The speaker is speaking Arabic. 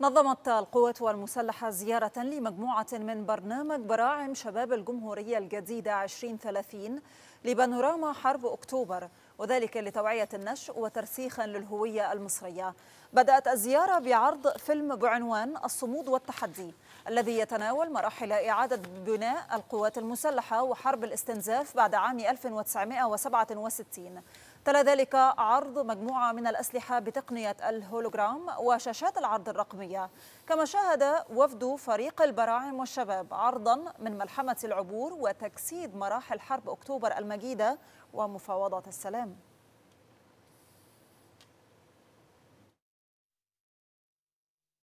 نظمت القوات المسلحة زيارة لمجموعة من برنامج براعم شباب الجمهورية الجديدة 2030 لبانوراما حرب أكتوبر وذلك لتوعية النشء وترسيخا للهوية المصرية بدأت الزيارة بعرض فيلم بعنوان الصمود والتحدي الذي يتناول مراحل إعادة بناء القوات المسلحة وحرب الاستنزاف بعد عام 1967 تلا ذلك عرض مجموعة من الأسلحة بتقنية الهولوجرام وشاشات العرض الرقمية كما شاهد وفد فريق البراعم والشباب عرضا من ملحمة العبور وتجسيد مراحل حرب أكتوبر المجيدة ومفاوضات السلام